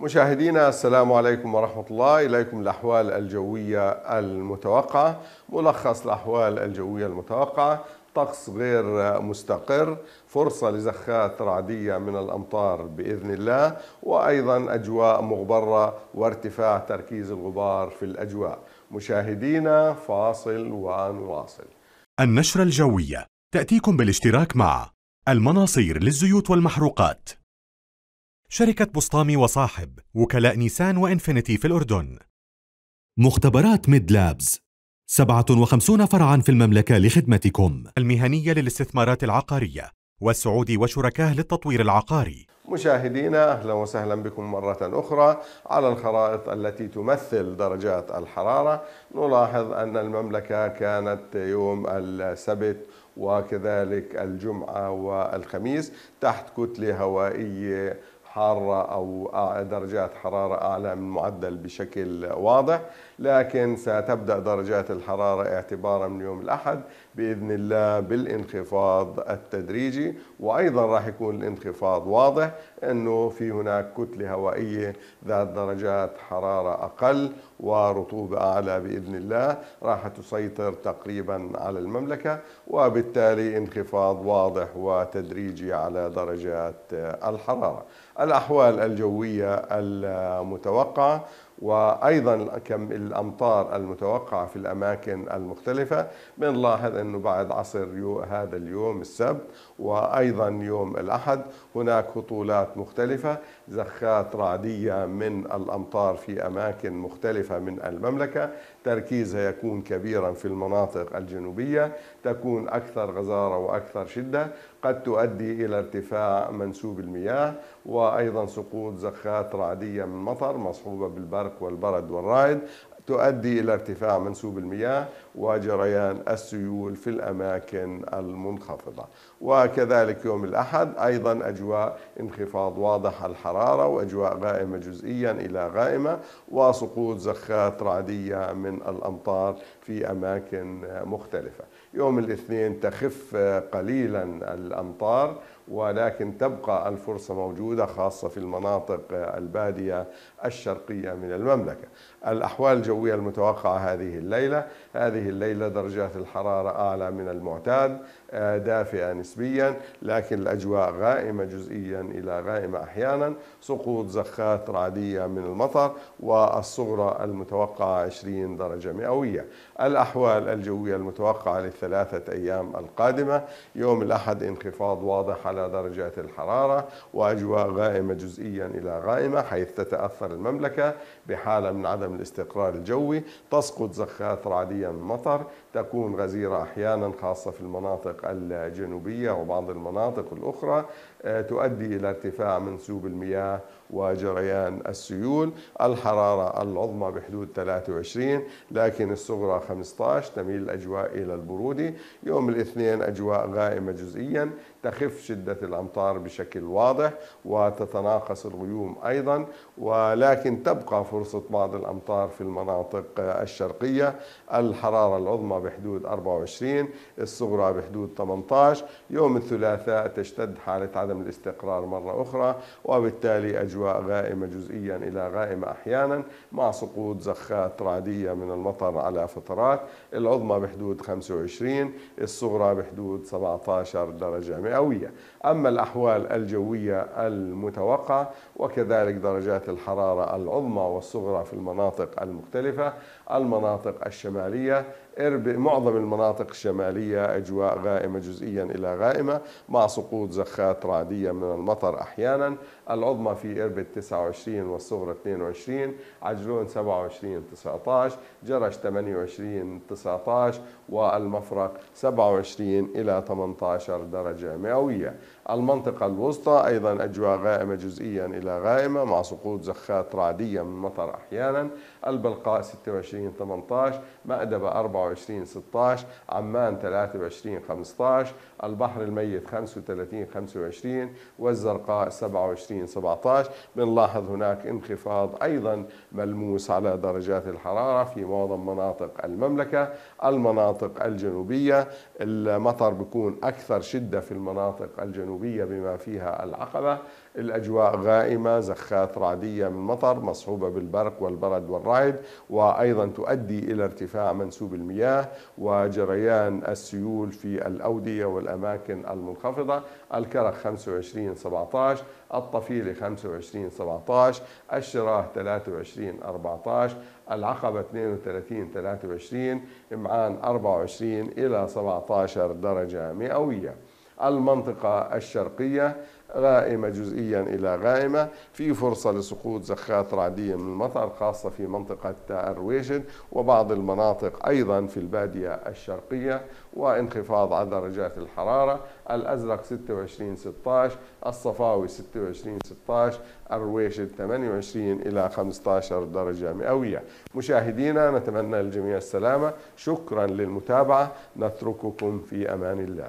مشاهدينا السلام عليكم ورحمة الله إليكم الأحوال الجوية المتوقعة ملخص الأحوال الجوية المتوقعة طقس غير مستقر فرصة لزخات رعدية من الأمطار بإذن الله وأيضا أجواء مغبرة وارتفاع تركيز الغبار في الأجواء مشاهدينا فاصل ونواصل النشرة الجوية تأتيكم بالاشتراك مع المناصير للزيوت والمحروقات شركة بسطامي وصاحب وكلاء نيسان وإنفينيتي في الأردن مختبرات ميد لابز 57 فرعا في المملكة لخدمتكم المهنية للاستثمارات العقارية والسعودي وشركاه للتطوير العقاري مشاهدينا أهلا وسهلا بكم مرة أخرى على الخرائط التي تمثل درجات الحرارة نلاحظ أن المملكة كانت يوم السبت وكذلك الجمعة والخميس تحت كتلة هوائية حارة أو درجات حرارة أعلى من المعدل بشكل واضح لكن ستبدأ درجات الحرارة اعتبارا من يوم الأحد بإذن الله بالانخفاض التدريجي وأيضا راح يكون الانخفاض واضح أنه في هناك كتلة هوائية ذات درجات حرارة أقل ورطوبة أعلى بإذن الله راح تسيطر تقريبا على المملكة وبالتالي انخفاض واضح وتدريجي على درجات الحرارة الأحوال الجوية المتوقعة وايضا كم الامطار المتوقعه في الاماكن المختلفه بنلاحظ انه بعد عصر يو هذا اليوم السبت وايضا يوم الاحد هناك هطولات مختلفه زخات رعديه من الامطار في اماكن مختلفه من المملكه تركيزها يكون كبيرا في المناطق الجنوبيه تكون اكثر غزاره واكثر شده قد تؤدي الى ارتفاع منسوب المياه وايضا سقوط زخات رعديه من مطر مصحوبه بالبرد والبرد والرعد تؤدي إلى ارتفاع منسوب المياه وجريان السيول في الأماكن المنخفضة وكذلك يوم الأحد أيضا أجواء انخفاض واضح الحرارة وأجواء غائمة جزئيا إلى غائمة وسقوط زخات رعدية من الأمطار في أماكن مختلفة يوم الاثنين تخف قليلا الأمطار ولكن تبقى الفرصة موجودة خاصة في المناطق البادية الشرقية من المملكة الأحوال الجوية المتوقعة هذه الليلة هذه هذه الليلة درجات الحرارة أعلى من المعتاد دافئة نسبيا لكن الأجواء غائمة جزئيا إلى غائمة أحيانا سقوط زخات رعدية من المطر والصغرى المتوقعة 20 درجة مئوية الأحوال الجوية المتوقعة للثلاثة أيام القادمة يوم الأحد انخفاض واضح على درجات الحرارة وأجواء غائمة جزئيا إلى غائمة حيث تتأثر المملكة بحالة من عدم الاستقرار الجوي تسقط زخات رعدية من المطر تكون غزيرة أحيانا خاصة في المناطق الجنوبية وبعض المناطق الأخرى آه، تؤدي إلى ارتفاع منسوب المياه وجريان السيول الحرارة العظمى بحدود 23 لكن الصغرى 15 تميل الأجواء إلى البرودة يوم الاثنين أجواء غائمة جزئيا تخف شدة الأمطار بشكل واضح وتتناقص الغيوم أيضا ولكن تبقى فرصة بعض الأمطار في المناطق الشرقية الحرارة العظمى بحدود 24 الصغرى بحدود 18 يوم الثلاثاء تشتد حالة عدم الاستقرار مرة أخرى وبالتالي أجواء أجواء غائمة جزئيا إلى غائمة أحيانا مع سقوط زخات رعدية من المطر على فترات العظمى بحدود 25 الصغرى بحدود 17 درجة مئوية أما الأحوال الجوية المتوقعة وكذلك درجات الحرارة العظمى والصغرى في المناطق المختلفة المناطق الشمالية إربد معظم المناطق الشمالية أجواء غائمة جزئيا إلى غائمة مع سقوط زخات رعدية من المطر أحيانا العظمى في إربد 29 والصغرى 22 عجلون 27 19 جرش 28 19 والمفرق 27 إلى 18 درجة مئوية المنطقة الوسطى أيضا أجواء غائمة جزئيا إلى غائمة مع سقوط زخات رعدية من المطر أحيانا البلقاء 26 18 مأدبة 24 24 16 عمان 23 15 البحر الميت 35 25 والزرقاء 27 17 بنلاحظ هناك انخفاض أيضا ملموس على درجات الحرارة في معظم مناطق المملكة المناطق الجنوبية المطر بيكون أكثر شدة في المناطق الجنوبية بما فيها العقبة الأجواء غائمة زخات رعدية من مطر مصحوبة بالبرق والبرد والرعد وأيضا تؤدي إلى ارتفاع منسوب المياه وجريان السيول في الأودية والأماكن المنخفضة الكرخ 25 17 الطفيلة 25 17 الشراه 23 14 العقبة 32 23 إمعان 24 إلى 17 درجة مئوية المنطقة الشرقية غائمة جزئيا إلى غائمة في فرصة لسقوط زخات رعدية من المطر خاصة في منطقة الرويشد وبعض المناطق أيضا في البادية الشرقية وانخفاض على درجات الحرارة الأزرق 26 16 الصفاوي 26 16 الرويشد 28 إلى 15 درجة مئوية مشاهدينا نتمنى للجميع السلامة شكرا للمتابعة نترككم في أمان الله